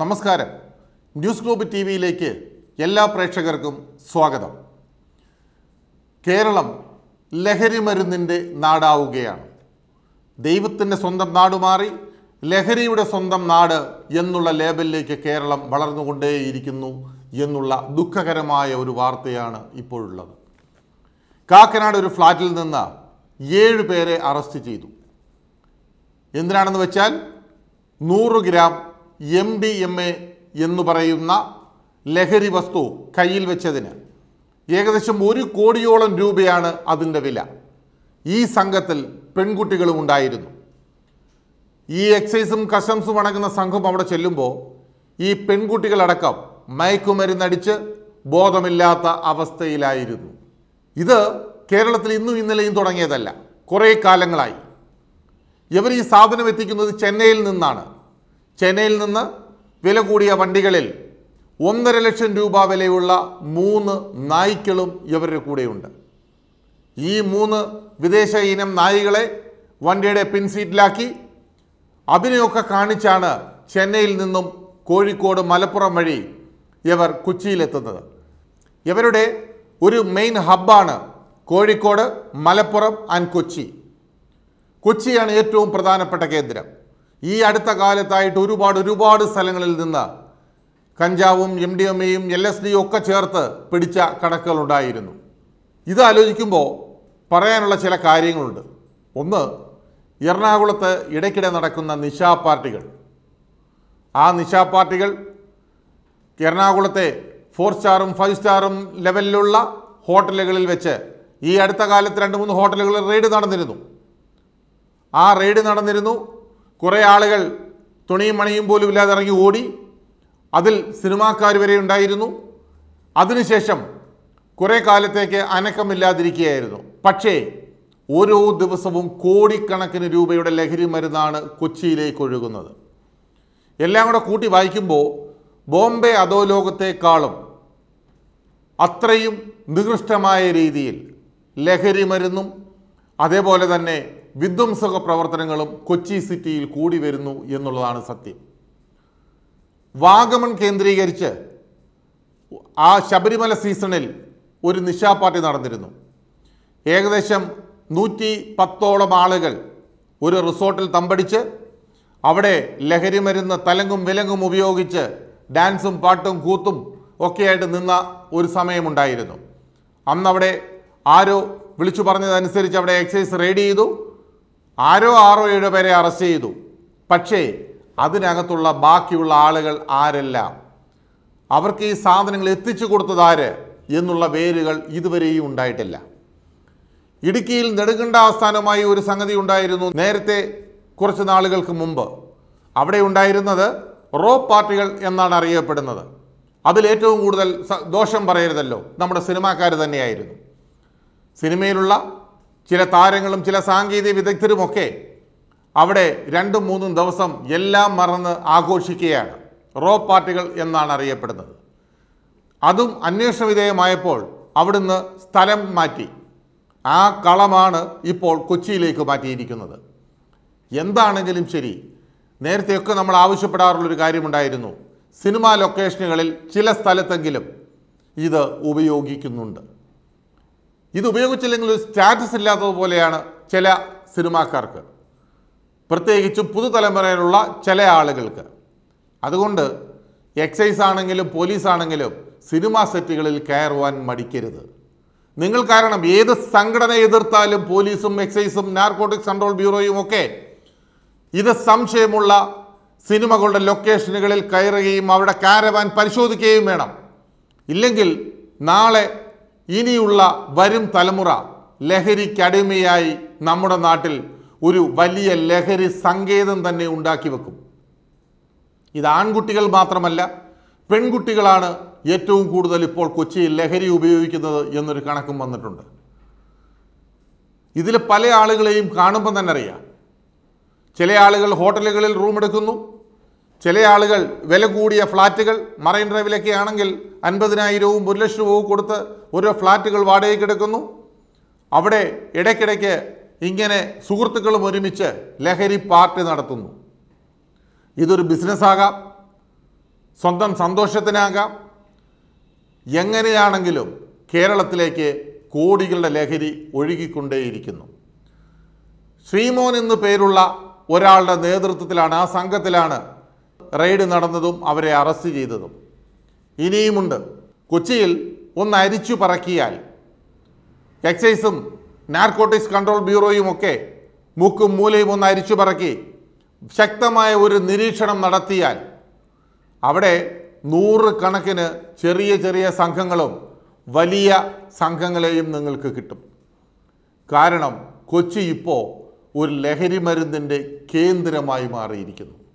നമസ്കാരം news globe T വിയിലേക്ക് എല്ലാ പ്രേക്ഷകർക്കും സ്വാഗതം കേരളം ലഹരി മരുന്നിൻ്റെ നാടാവുകയാണ് ദൈവത്തിൻ്റെ സ്വന്തം നാട് മാറി ലഹരിയുടെ സ്വന്തം നാട് എന്നുള്ള ലേബലിലേക്ക് കേരളം വളർന്നുകൊണ്ടേയിരിക്കുന്നു എന്നുള്ള ദുഃഖകരമായ ഒരു വാർത്തയാണ് ഇപ്പോഴുള്ളത് കാക്കനാട് ഒരു ഫ്ലാറ്റിൽ നിന്ന് ഏഴ് പേരെ അറസ്റ്റ് ചെയ്തു എന്തിനാണെന്ന് വെച്ചാൽ നൂറ് gram M D M A എന്ന് പറയുന്ന ലഹരി വസ്തു കയ്യിൽ വെച്ചതിന് ഏകദേശം ഒരു കോടിയോളം രൂപയാണ് അതിൻ്റെ വില ഈ സംഘത്തിൽ പെൺകുട്ടികളും ഉണ്ടായിരുന്നു ഈ എക്സൈസും കസ്റ്റംസും അടങ്ങുന്ന സംഘം അവിടെ ചെല്ലുമ്പോൾ ഈ പെൺകുട്ടികളടക്കം മയക്കുമരുന്നടിച്ച് ബോധമില്ലാത്ത അവസ്ഥയിലായിരുന്നു ഇത് കേരളത്തിൽ ഇന്നും ഇന്നലെയും തുടങ്ങിയതല്ല കുറേ കാലങ്ങളായി ഇവർ ഈ സാധനം എത്തിക്കുന്നത് ചെന്നൈയിൽ നിന്നാണ് ചെന്നൈയിൽ നിന്ന് വില കൂടിയ വണ്ടികളിൽ ഒന്നര ലക്ഷം രൂപ വിലയുള്ള മൂന്ന് നായ്ക്കളും ഇവരുടെ കൂടെയുണ്ട് ഈ മൂന്ന് വിദേശ ഇനം നായികളെ വണ്ടിയുടെ പിൻസീറ്റിലാക്കി അഭിനയൊക്കെ കാണിച്ചാണ് ചെന്നൈയിൽ നിന്നും കോഴിക്കോട് മലപ്പുറം വഴി ഇവർ കൊച്ചിയിലെത്തുന്നത് ഇവരുടെ ഒരു മെയിൻ ഹബ്ബാണ് കോഴിക്കോട് മലപ്പുറം ആൻഡ് കൊച്ചി കൊച്ചിയാണ് ഏറ്റവും പ്രധാനപ്പെട്ട കേന്ദ്രം ഈ അടുത്ത കാലത്തായിട്ട് ഒരുപാട് ഒരുപാട് സ്ഥലങ്ങളിൽ നിന്ന് കഞ്ചാവും എം ഡി എം എയും എൽ എസ് ഡിയും ഒക്കെ ചേർത്ത് പിടിച്ച കണക്കുകളുണ്ടായിരുന്നു ഇത് ആലോചിക്കുമ്പോൾ പറയാനുള്ള ചില കാര്യങ്ങളുണ്ട് ഒന്ന് എറണാകുളത്ത് ഇടയ്ക്കിടെ നടക്കുന്ന നിശാ പാർട്ടികൾ ആ നിശാ പാർട്ടികൾ എറണാകുളത്തെ ഫോർ സ്റ്റാറും ഫൈവ് സ്റ്റാറും ലെവലിലുള്ള ഹോട്ടലുകളിൽ വെച്ച് ഈ അടുത്ത കാലത്ത് രണ്ട് മൂന്ന് ഹോട്ടലുകളിൽ റെയ്ഡ് നടന്നിരുന്നു ആ റെയ്ഡ് നടന്നിരുന്നു കുറേ ആളുകൾ തുണിയും മണിയും പോലും ഇല്ലാതെ ഇറങ്ങി ഓടി അതിൽ സിനിമാക്കാർ വരെ ഉണ്ടായിരുന്നു അതിനുശേഷം കുറേ കാലത്തേക്ക് അനക്കമില്ലാതിരിക്കുകയായിരുന്നു പക്ഷേ ഓരോ ദിവസവും കോടിക്കണക്കിന് രൂപയുടെ ലഹരി മരുന്നാണ് കൊച്ചിയിലേക്ക് ഒഴുകുന്നത് എല്ലാം കൂടെ കൂട്ടി വായിക്കുമ്പോൾ ബോംബെ അധോലോകത്തെക്കാളും അത്രയും നികൃഷ്ടമായ രീതിയിൽ ലഹരി മരുന്നും അതേപോലെ തന്നെ വിധ്വംസക പ്രവർത്തനങ്ങളും കൊച്ചി സിറ്റിയിൽ കൂടി വരുന്നു എന്നുള്ളതാണ് സത്യം വാഗമൺ കേന്ദ്രീകരിച്ച് ആ ശബരിമല സീസണിൽ ഒരു നിശാപാർട്ടി നടന്നിരുന്നു ഏകദേശം നൂറ്റി പത്തോളം ആളുകൾ ഒരു റിസോർട്ടിൽ തമ്പടിച്ച് അവിടെ ലഹരി മരുന്ന് തലങ്ങും വിലങ്ങും ഉപയോഗിച്ച് ഡാൻസും പാട്ടും കൂത്തും ഒക്കെയായിട്ട് നിന്ന ഒരു സമയമുണ്ടായിരുന്നു അന്നവിടെ ആരോ വിളിച്ചു പറഞ്ഞതനുസരിച്ച് അവിടെ എക്സൈസ് റെയ്ഡ് ചെയ്തു ആരോ ആറോ ഏഴോ പേരെ അറസ്റ്റ് ചെയ്തു പക്ഷേ അതിനകത്തുള്ള ബാക്കിയുള്ള ആളുകൾ ആരെല്ലാം അവർക്ക് ഈ സാധനങ്ങൾ എത്തിച്ചു കൊടുത്തതാര് എന്നുള്ള പേരുകൾ ഇതുവരെയും ഉണ്ടായിട്ടില്ല ഇടുക്കിയിൽ നെടുകണ്ട ആസ്ഥാനമായി ഒരു സംഗതി ഉണ്ടായിരുന്നു നേരത്തെ കുറച്ച് നാളുകൾക്ക് മുമ്പ് അവിടെ ഉണ്ടായിരുന്നത് റോ പാർട്ടികൾ എന്നാണ് അറിയപ്പെടുന്നത് അതിലേറ്റവും കൂടുതൽ ദോഷം പറയരുതല്ലോ നമ്മുടെ സിനിമാക്കാർ തന്നെയായിരുന്നു സിനിമയിലുള്ള ചില താരങ്ങളും ചില സാങ്കേതിക വിദഗ്ധരുമൊക്കെ അവിടെ രണ്ടും മൂന്നും ദിവസം എല്ലാം മറന്ന് ആഘോഷിക്കുകയാണ് റോ പാർട്ടികൾ എന്നാണ് അറിയപ്പെടുന്നത് അതും അന്വേഷണ വിധേയമായപ്പോൾ അവിടുന്ന് സ്ഥലം മാറ്റി ആ കളമാണ് ഇപ്പോൾ കൊച്ചിയിലേക്ക് മാറ്റിയിരിക്കുന്നത് എന്താണെങ്കിലും ശരി നേരത്തെയൊക്കെ നമ്മൾ ആവശ്യപ്പെടാറുള്ളൊരു കാര്യമുണ്ടായിരുന്നു സിനിമാ ലൊക്കേഷനുകളിൽ ചില സ്ഥലത്തെങ്കിലും ഇത് ഉപയോഗിക്കുന്നുണ്ട് ഇത് ഉപയോഗിച്ചില്ലെങ്കിൽ ഒരു സ്റ്റാറ്റസ് ഇല്ലാത്തതുപോലെയാണ് ചില സിനിമാക്കാർക്ക് പ്രത്യേകിച്ചും പുതുതലമുറയിലുള്ള ചില ആളുകൾക്ക് അതുകൊണ്ട് എക്സൈസ് ആണെങ്കിലും പോലീസ് ആണെങ്കിലും സിനിമാ സെറ്റുകളിൽ കയറുവാൻ മടിക്കരുത് നിങ്ങൾ കാരണം ഏത് സംഘടനയെ എതിർത്താലും പോലീസും എക്സൈസും നാർക്കോട്ടിക്സ് കൺട്രോൾ ബ്യൂറോയും ഒക്കെ ഇത് സംശയമുള്ള സിനിമകളുടെ ലൊക്കേഷനുകളിൽ കയറുകയും അവിടെ കാരവാൻ പരിശോധിക്കുകയും വേണം ഇല്ലെങ്കിൽ നാളെ ഇനിയുള്ള വരും തലമുറ ലഹരിക്കടിമയായി നമ്മുടെ നാട്ടിൽ ഒരു വലിയ ലഹരി സങ്കേതം തന്നെ ഉണ്ടാക്കി വെക്കും ഇത് ആൺകുട്ടികൾ മാത്രമല്ല പെൺകുട്ടികളാണ് ഏറ്റവും കൂടുതൽ ഇപ്പോൾ കൊച്ചിയിൽ ലഹരി ഉപയോഗിക്കുന്നത് എന്നൊരു കണക്കും വന്നിട്ടുണ്ട് ഇതിൽ പല ആളുകളെയും കാണുമ്പോൾ തന്നെ അറിയാം ചില ആളുകൾ ഹോട്ടലുകളിൽ റൂം എടുക്കുന്നു ചില ആളുകൾ വില കൂടിയ ഫ്ലാറ്റുകൾ മറൈൻ ഡ്രൈവിലൊക്കെ ആണെങ്കിൽ അൻപതിനായിരവും ഒരു ലക്ഷം രൂപവും കൊടുത്ത് ഓരോ ഫ്ലാറ്റുകൾ വാടകയ്ക്ക് എടുക്കുന്നു അവിടെ ഇടയ്ക്കിടയ്ക്ക് ഇങ്ങനെ സുഹൃത്തുക്കളും ഒരുമിച്ച് ലഹരി പാർട്ടി നടത്തുന്നു ഇതൊരു ബിസിനസ്സാകാം സ്വന്തം സന്തോഷത്തിനാകാം എങ്ങനെയാണെങ്കിലും കേരളത്തിലേക്ക് കോടികളുടെ ലഹരി ഒഴുകിക്കൊണ്ടേയിരിക്കുന്നു ശ്രീമോൻ എന്നു പേരുള്ള ഒരാളുടെ നേതൃത്വത്തിലാണ് ആ സംഘത്തിലാണ് റെയ്ഡ് നടന്നതും അവരെ അറസ്റ്റ് ചെയ്തതും ഇനിയുമുണ്ട് കൊച്ചിയിൽ ഒന്ന് അരിച്ചു പറക്കിയാൽ എക്സൈസും നാർക്കോട്ടിക്സ് കൺട്രോൾ ഒക്കെ മുക്കും മൂലയും ഒന്ന് അരിച്ചു പറക്കി ശക്തമായ ഒരു നിരീക്ഷണം നടത്തിയാൽ അവിടെ നൂറുകണക്കിന് ചെറിയ ചെറിയ സംഘങ്ങളും വലിയ സംഘങ്ങളെയും നിങ്ങൾക്ക് കിട്ടും കാരണം കൊച്ചി ഇപ്പോൾ ഒരു ലഹരി മരുന്നിൻ്റെ കേന്ദ്രമായി മാറിയിരിക്കുന്നു